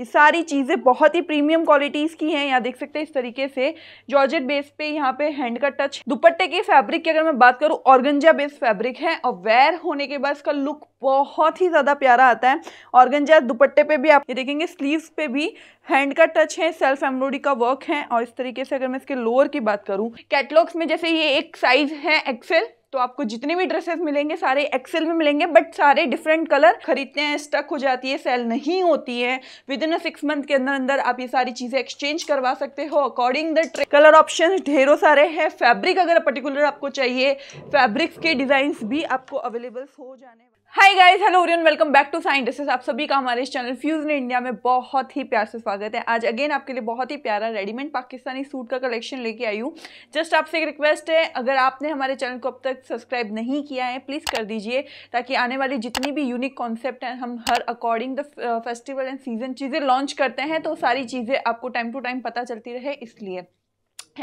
ये सारी चीज़ें बहुत ही प्रीमियम क्वालिटीज़ की हैं यहाँ देख सकते हैं इस तरीके से जॉर्जेट बेस पे यहाँ पे हैंड का टच दुपट्टे के फैब्रिक की अगर मैं बात करूँ ऑर्गेंजा बेस फैब्रिक है और वेयर होने के बाद इसका लुक बहुत ही ज़्यादा प्यारा आता है ऑर्गेंजा दुपट्टे पे भी आप ये देखेंगे स्लीव्स पे भी हैंड का टच है सेल्फ एम्ब्रॉयडरी का वर्क है और इस तरीके से अगर मैं इसके लोअर की बात करूँ कैटलॉग्स में जैसे ये एक साइज है एक्सेल तो आपको जितने भी ड्रेसेस मिलेंगे सारे एक्सेल में मिलेंगे बट सारे डिफरेंट कलर खरीदते हैं स्टक हो जाती है सेल नहीं होती है within a six month के अंदर अंदर आप ये सारी चीज़ें एक्सचेंज करवा सकते हो अकॉर्डिंग द कलर ऑप्शन ढेरों सारे हैं फैब्रिक अगर पर्टिकुलर आपको चाहिए फैब्रिक्स के डिजाइन भी आपको अवेलेबल हो जाने hi guys hello everyone welcome back to Scientist आप सभी का हमारे इस चैनल इन इंडिया में बहुत ही प्यार से स्वागत है आज अगेन आपके लिए बहुत ही प्यारा रेडीमेड पाकिस्तानी सूट का कलेक्शन लेके आई हूँ जस्ट आपसे एक रिक्वेस्ट है अगर आपने हमारे चैनल को अब तक सब्सक्राइब नहीं किया है प्लीज़ कर दीजिए ताकि आने वाली जितनी भी यूनिक कॉन्सेप्ट हैं हम हर according the festival and season चीज़ें लॉन्च करते हैं तो सारी चीज़ें आपको टाइम टू टाइम पता चलती रहे इसलिए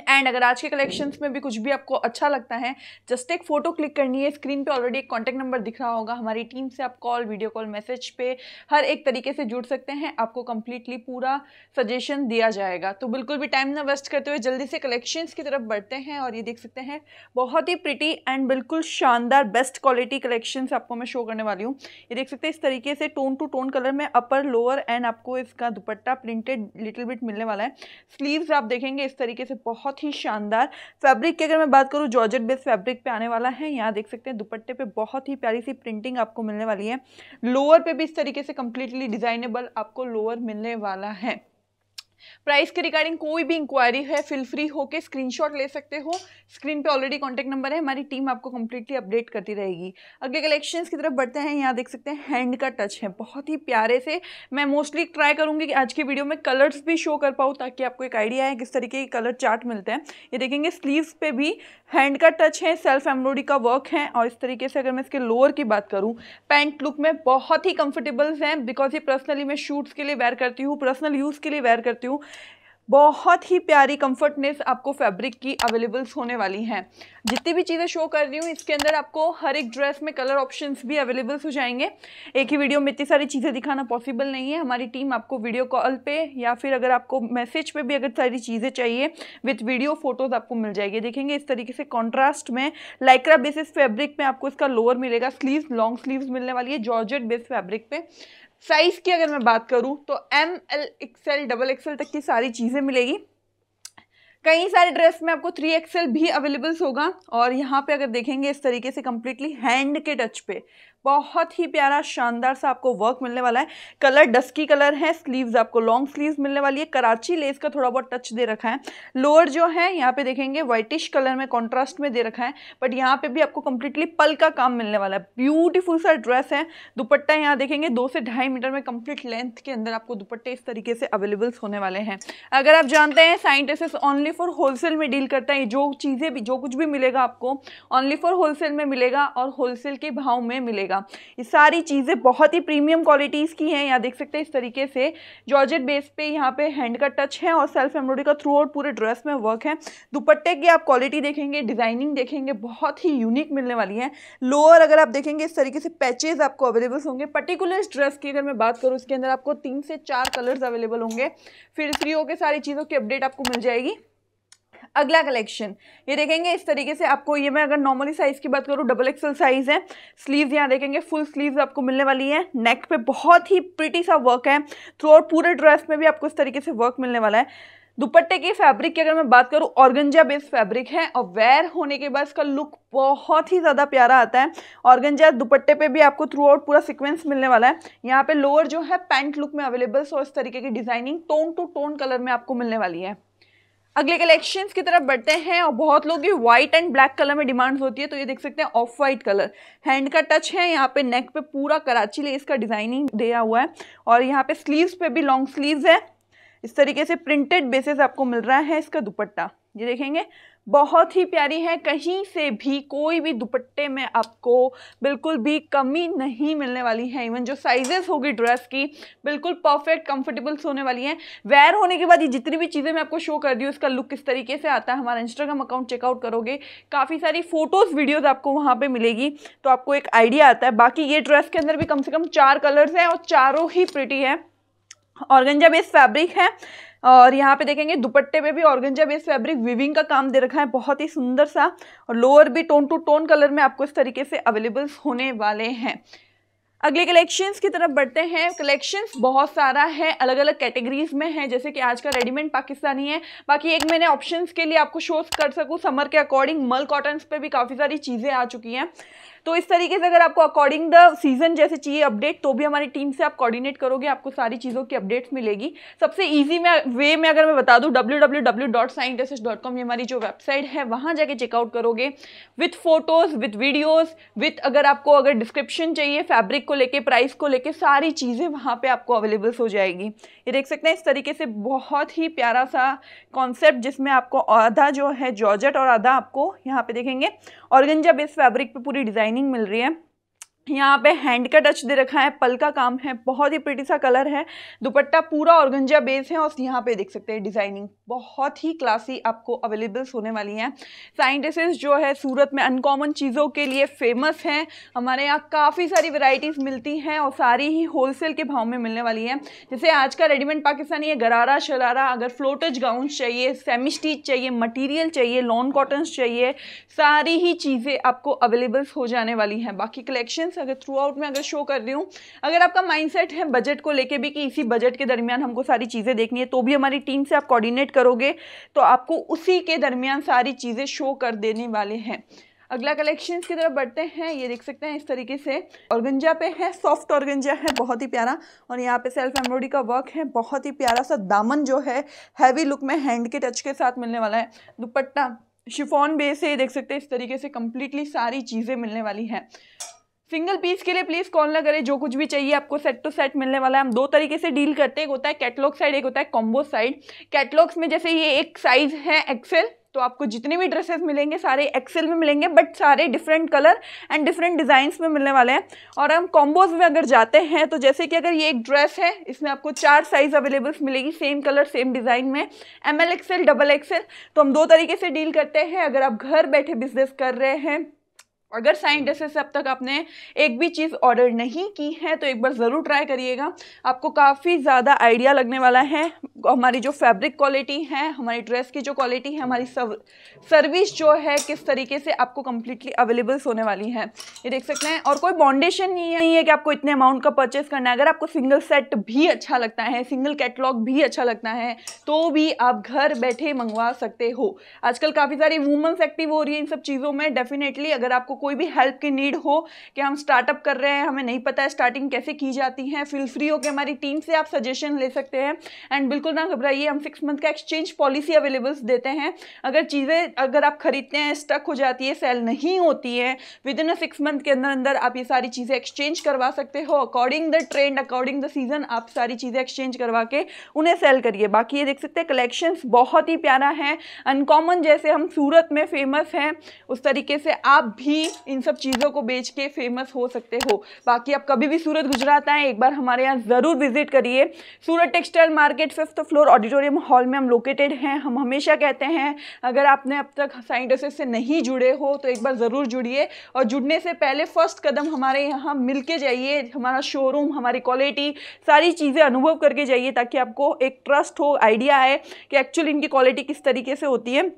एंड अगर आज के कलेक्शंस में भी कुछ भी आपको अच्छा लगता है जस्ट एक फ़ोटो क्लिक करनी है स्क्रीन पे ऑलरेडी एक कॉन्टैक्ट नंबर दिख रहा होगा हमारी टीम से आप कॉल वीडियो कॉल मैसेज पे हर एक तरीके से जुड़ सकते हैं आपको कम्प्लीटली पूरा सजेशन दिया जाएगा तो बिल्कुल भी टाइम ना वेस्ट करते हुए जल्दी से कलेक्शंस की तरफ बढ़ते हैं और ये देख सकते हैं बहुत ही प्रिटी एंड बिल्कुल शानदार बेस्ट क्वालिटी कलेक्शन आपको मैं शो करने वाली हूँ ये देख सकते हैं इस तरीके से टोन टू टोन कलर में अपर लोअर एंड आपको इसका दुपट्टा प्रिंटेड लिटिल बिट मिलने वाला है स्लीव्स आप देखेंगे इस तरीके से बहुत बहुत ही शानदार फैब्रिक की अगर मैं बात करूँ जॉर्जेट बेस फैब्रिक पे आने वाला है यहाँ देख सकते हैं दुपट्टे पे बहुत ही प्यारी सी प्रिंटिंग आपको मिलने वाली है लोअर पे भी इस तरीके से कम्प्लीटली डिज़ाइनेबल आपको लोअर मिलने वाला है प्राइस के रिगार्डिंग कोई भी इंक्वायरी है फिल फ्री होके स्क्रीनशॉट ले सकते हो स्क्रीन पे ऑलरेडी कॉन्टैक्ट नंबर है हमारी टीम आपको कम्प्लीटली अपडेट करती रहेगी अगले कलेक्शन की तरफ बढ़ते हैं यहाँ देख सकते हैं हैंड का टच है बहुत ही प्यारे से मैं मोस्टली ट्राई करूँगी कि आज की वीडियो में कलर्स भी शो कर पाऊँ ताकि आपको एक आइडिया है किस तरीके के कलर चार्ट मिलते हैं ये देखेंगे स्लीवस पे भी हैंड का टच है सेल्फ एम्ब्रॉयडरी का वर्क है और इस तरीके से अगर मैं इसके लोअर की बात करूँ पैंट लुक में बहुत ही कंफर्टेबल्स हैं बिकॉज ये पर्सनली मैं शूट्स के लिए वेयर करती हूँ पर्सनल यूज़ के लिए वेयर करती हूँ देती हूँ बहुत ही प्यारी कंफर्टनेस आपको फैब्रिक की अवेलेबल्स होने वाली हैं जितनी भी चीज़ें शो कर रही हूँ इसके अंदर आपको हर एक ड्रेस में कलर ऑप्शंस भी अवेलेबल्स हो जाएंगे एक ही वीडियो में इतनी सारी चीज़ें दिखाना पॉसिबल नहीं है हमारी टीम आपको वीडियो कॉल पे या फिर अगर आपको मैसेज पे भी अगर सारी चीज़ें चाहिए विथ वीडियो फोटोज़ आपको मिल जाएगी देखेंगे इस तरीके से कॉन्ट्रास्ट में लाइक्रा बेसिस फैब्रिक में आपको इसका लोअर मिलेगा स्लीव लॉन्ग स्लीव मिलने वाली है जॉर्जेट बेस फैब्रिक पर साइज़ की अगर मैं बात करूँ तो M L XL double XL तक की सारी चीज़ें मिलेगी कई सारे ड्रेस में आपको थ्री एक्सएल भी अवेलेबल्स होगा और यहाँ पे अगर देखेंगे इस तरीके से कम्प्लीटली हैंड के टच पे बहुत ही प्यारा शानदार सा आपको वर्क मिलने वाला है कलर डस्की कलर है स्लीव्स आपको लॉन्ग स्लीव्स मिलने वाली है कराची लेस का थोड़ा बहुत टच दे रखा है लोअर जो है यहाँ पे देखेंगे व्हाइटिश कलर में कॉन्ट्रास्ट में दे रखा है बट यहाँ पे भी आपको कंप्लीटली पल का काम मिलने वाला है ब्यूटीफुल सा ड्रेस है दुपट्टा यहाँ देखेंगे दो से ढाई मीटर में कंप्लीट लेंथ के अंदर आपको दुपट्टे इस तरीके से अवेलेबल्स होने वाले हैं अगर आप जानते हैं साइंटिस्ट ओनली फॉर होलसेल में डील करता है जो चीज़ें भी जो कुछ भी मिलेगा आपको ओनली फॉर होलसेल में मिलेगा और होलसेल के भाव में मिलेगा मिलेगा ये सारी चीज़ें बहुत ही प्रीमियम क्वालिटीज़ की हैं यहाँ देख सकते हैं इस तरीके से जॉर्जेट बेस पे यहाँ पे हैंड का टच है और सेल्फ एम्ब्रॉयडरी का थ्रू आउट पूरे ड्रेस में वर्क है दुपट्टे की आप क्वालिटी देखेंगे डिज़ाइनिंग देखेंगे बहुत ही यूनिक मिलने वाली है लोअर अगर आप देखेंगे इस तरीके से पैचेज आपको अवेलेबल होंगे पर्टिकुलर ड्रेस की अगर मैं बात करूँ उसके अंदर आपको तीन से चार कलर्स अवेलेबल होंगे फिर फ्री होकर सारी चीज़ों की अपडेट आपको मिल जाएगी अगला कलेक्शन ये देखेंगे इस तरीके से आपको ये मैं अगर नॉर्मली साइज़ की बात करूँ डबल एक्सल साइज़ है स्लीव्स यहाँ देखेंगे फुल स्लीव्स आपको मिलने वाली है नेक पे बहुत ही प्रिटी सा वर्क है थ्रू और पूरे ड्रेस में भी आपको इस तरीके से वर्क मिलने वाला है दुपट्टे की फैब्रिक की अगर मैं बात करूँ ऑर्गेंजा बेस्ड फैब्रिक है और वेयर होने के बाद इसका लुक बहुत ही ज़्यादा प्यारा आता है ऑर्गेंजा दुपट्टे पे भी आपको थ्रू आउट पूरा सीक्वेंस मिलने वाला है यहाँ पे लोअर जो है पैंट लुक में अवेलेबल सो इस तरीके की designing tone to tone colour में आपको मिलने वाली है अगले कलेक्शंस की तरफ बढ़ते हैं और बहुत लोग ये व्हाइट एंड ब्लैक कलर में डिमांड्स होती है तो ये देख सकते हैं ऑफ वाइट कलर हैंड का टच है यहाँ पे नेक पे पूरा कराची लेस का डिजाइनिंग दिया हुआ है और यहाँ पे स्लीव्स पे भी लॉन्ग स्लीव्स है इस तरीके से प्रिंटेड बेसिस आपको मिल रहा है इसका दुपट्टा ये देखेंगे बहुत ही प्यारी है कहीं से भी कोई भी दुपट्टे में आपको बिल्कुल भी कमी नहीं मिलने वाली है इवन जो साइजेस होगी ड्रेस की बिल्कुल परफेक्ट कंफर्टेबल होने वाली है वेयर होने के बाद ये जितनी भी चीज़ें मैं आपको शो कर दी हूँ इसका लुक किस तरीके से आता है हमारा इंस्टाग्राम अकाउंट चेकआउट करोगे काफ़ी सारी फ़ोटोज़ वीडियोज़ आपको वहाँ पर मिलेगी तो आपको एक आइडिया आता है बाकी ये ड्रेस के अंदर भी कम से कम चार कलर्स हैं और चारों ही प्रिटी है गंजा बेस्ड फैब्रिक है और यहाँ पे देखेंगे दुपट्टे पे भी ऑर्गेंजा बेस फैब्रिक विविंग का काम दे रखा है बहुत ही सुंदर सा और लोअर भी टोन टू टोन कलर में आपको इस तरीके से अवेलेबल होने वाले हैं अगले कलेक्शंस की तरफ बढ़ते हैं कलेक्शंस बहुत सारा है अलग अलग कैटेगरीज में है जैसे कि आज का रेडीमेड पाकिस्तानी है बाकी एक मैंने ऑप्शंस के लिए आपको शोज कर सकूँ समर के अकॉर्डिंग मल कॉटन्स पे भी काफ़ी सारी चीज़ें आ चुकी हैं तो इस तरीके से अगर आपको अकॉर्डिंग द सीजन जैसे चाहिए अपडेट तो भी हमारी टीम से आप कोऑर्डिनेट करोगे आपको सारी चीज़ों की अपडेट्स मिलेगी सबसे ईजी में वे में अगर मैं बता दूँ W W W dot saint dot com ये हमारी जो वेबसाइट है वहाँ जाके चेकआउट करोगे with photos with videos with अगर आपको अगर डिस्क्रिप्शन चाहिए फैब्रिक को लेकर प्राइस को लेकर सारी चीज़ें वहाँ पर आपको अवेलेबल्स हो जाएगी ये देख सकते हैं इस तरीके से बहुत ही प्यारा सा कॉन्सेप्ट जिसमें आपको आधा जो है जॉर्जट और आधा आपको यहाँ पर देखेंगे ऑर्गेंजा इस फैब्रिक पर पूरी डिज़ाइन शाइनिंग मिल रही है यहाँ पे हैंड का टच दे रखा है पल का काम है बहुत ही प्रिटी सा कलर है दुपट्टा पूरा ऑर्गेंजा बेस है और यहाँ पे देख सकते हैं डिजाइनिंग बहुत ही क्लासी आपको अवेलेबल्स होने वाली हैं साइंटिस्ट जो है सूरत में अनकॉमन चीज़ों के लिए फेमस हैं हमारे यहाँ काफ़ी सारी वेराइटीज़ मिलती हैं और सारी ही होलसेल के भाव में मिलने वाली हैं जैसे आज का रेडीमेड पाकिस्तानी है गरारा शरारा अगर फ्लोटज गाउन चाहिए सेमी स्टीच चाहिए मटीरियल चाहिए लॉन कॉटन्स चाहिए सारी ही चीज़ें आपको अवेलेबल्स हो जाने वाली हैं बाकी कलेक्शंस थिंग्स अगर थ्रू आउट में अगर शो कर रही हूँ अगर आपका माइंडसेट है बजट को लेके भी कि इसी बजट के दरमियान हमको सारी चीज़ें देखनी है तो भी हमारी टीम से आप कोऑर्डिनेट करोगे तो आपको उसी के दरमियान सारी चीज़ें शो कर देने वाले हैं अगला कलेक्शंस की तरफ बढ़ते हैं ये देख सकते हैं इस तरीके से ऑर्गेंजा पे है सॉफ्ट ऑर्गेंजा है बहुत ही प्यारा और यहाँ पे सेल्फ एम्ब्रॉयडरी का वर्क है बहुत ही प्यारा सा दामन जो है हैवी लुक में हैंड के टच के साथ मिलने वाला है दुपट्टा शिफॉन बेस है ये देख सकते हैं इस तरीके से कम्प्लीटली सारी चीज़ें मिलने वाली हैं सिंगल पीस के लिए प्लीज़ कॉल ना करें जो कुछ भी चाहिए आपको सेट टू सेट मिलने वाला है हम दो तरीके से डील करते हैं एक होता है कैटलॉग साइड एक होता है कॉम्बो साइड कैटलॉग्स में जैसे ये एक साइज़ है एक्सेल तो आपको जितने भी ड्रेसेस मिलेंगे सारे एक्सेल में मिलेंगे बट सारे different colour and different designs में मिलने वाले हैं और हम कॉम्बोज में अगर जाते हैं तो जैसे कि अगर ये एक ड्रेस है इसमें आपको चार साइज़ अवेलेबल्स मिलेगी सेम कलर सेम डिज़ाइन में M L XL double XL तो हम दो तरीके से डील करते हैं अगर आप घर बैठे बिजनेस कर रहे हैं अगर साइंटिस्ट से अब तक आपने एक भी चीज़ ऑर्डर नहीं की है तो एक बार ज़रूर ट्राई करिएगा आपको काफ़ी ज़्यादा आइडिया लगने वाला है हमारी जो फैब्रिक क्वालिटी है हमारी ड्रेस की जो क्वालिटी है हमारी सर्विस जो है किस तरीके से आपको कम्प्लीटली अवेलेबल्स होने वाली है ये देख सकते हैं और कोई बाउंडेशन नहीं है नहीं है कि आपको इतने अमाउंट का परचेस करना है अगर आपको सिंगल सेट भी अच्छा लगता है सिंगल कैटलॉग भी अच्छा लगता है तो भी आप घर बैठे मंगवा सकते हो आजकल काफ़ी सारी वूमेंस एक्टिव हो रही है इन सब चीज़ों में डेफिनेटली अगर आपको कोई भी हेल्प की नीड हो कि हम स्टार्टअप कर रहे हैं हमें नहीं पता है स्टार्टिंग कैसे की जाती है फिल फ्री होकर हमारी टीम से आप सजेशन ले सकते हैं एंड बिल्कुल ना घबराइए हम सिक्स मंथ का एक्सचेंज पॉलिसी अवेलेबल देते हैं अगर चीज़ें अगर आप खरीदते हैं स्टक हो जाती है सेल नहीं होती है within a six month के अंदर अंदर आप ये सारी चीज़ें एक्सचेंज करवा सकते हो according the trend according the season आप सारी चीज़ें एक्सचेंज करवा के उन्हें सेल करिए बाकी ये देख सकते हैं कलेक्शन बहुत ही प्यारा है अनकॉमन जैसे हम सूरत में फेमस हैं उस तरीके से आप भी इन सब चीज़ों को बेच के फेमस हो सकते हो बाकी आप कभी भी सूरत गुजरात आए एक बार हमारे यहाँ ज़रूर विजिट करिए Surat textile market fifth first floor auditorium hall में हम लोकेटेड हैं हम हमेशा कहते हैं अगर आपने अब तक साइंटिस्ट से नहीं जुड़े हो तो एक बार ज़रूर जुड़िए और जुड़ने से पहले फर्स्ट कदम हमारे यहाँ मिल के जाइए हमारा शोरूम हमारी क्वालिटी सारी चीज़ें अनुभव करके जाइए ताकि आपको एक ट्रस्ट हो आइडिया आए कि एक्चुअली इनकी क्वालिटी किस तरीके से होती है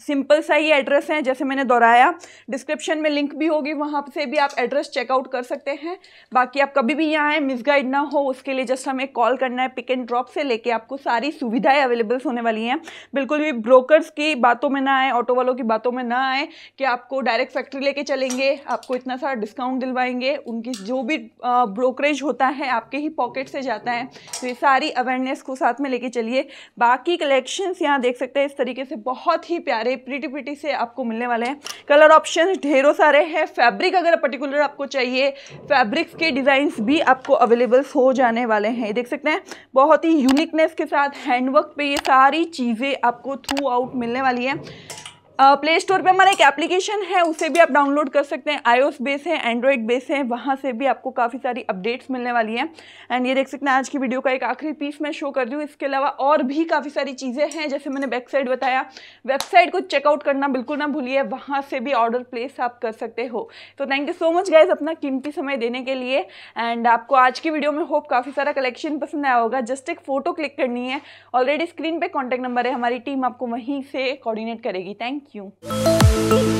सिंपल सा ही एड्रेस है जैसे मैंने दोहराया डिस्क्रिप्शन में लिंक भी होगी वहाँ से भी आप एड्रेस चेकआउट कर सकते हैं बाकी आप कभी भी यहाँ आए मिसगाइड ना हो उसके लिए जस्ट हमें कॉल करना है पिक एंड ड्रॉप से लेके आपको सारी सुविधाएं अवेलेबल्स होने वाली हैं बिल्कुल भी ब्रोकर्स की बातों में ना आए ऑटो वालों की बातों में ना आए कि आपको डायरेक्ट फैक्ट्री लेके चलेंगे आपको इतना सारा डिस्काउंट दिलवाएंगे उनकी जो भी ब्रोकरेज होता है आपके ही पॉकेट से जाता है तो ये सारी अवेयरनेस को साथ में लेके चलिए बाकी कलेक्शंस यहाँ देख सकते हैं इस तरीके से बहुत ही प्यारे प्रिटी पिटी से आपको मिलने वाले हैं कलर ऑप्शन ढेरों सारे हैं फैब्रिक अगर पर्टिकुलर आपको चाहिए फैब्रिक्स के डिज़ाइंस भी आपको अवेलेबल हो जाने वाले हैं देख सकते हैं बहुत ही यूनिकनेस के साथ हैंडवर्क पे ये सारी चीज़ें आपको थ्रू आउट मिलने वाली है प्ले स्टोर पे हमारा एक एप्लीकेशन है उसे भी आप डाउनलोड कर सकते हैं आईओएस बेस है एंड्रॉयड बेस है वहाँ से भी आपको काफ़ी सारी अपडेट्स मिलने वाली हैं एंड ये देख सकते हैं आज की वीडियो का एक आखिरी पीस मैं शो कर रही हूँ इसके अलावा और भी काफ़ी सारी चीज़ें हैं जैसे मैंने वेबसाइट बताया वेबसाइट को चेकआउट करना बिल्कुल ना भूलिए वहाँ से भी ऑर्डर प्लेस आप कर सकते हो तो thank you so much guys अपना कीमती समय देने के लिए एंड आपको आज की वीडियो में होप काफ़ी सारा कलेक्शन पसंद आया होगा जस्ट एक फ़ोटो क्लिक करनी है ऑलरेडी स्क्रीन पर कॉन्टैक्ट नंबर है हमारी टीम आपको वहीं से कॉर्डिनेट करेगी थैंक थैंक यू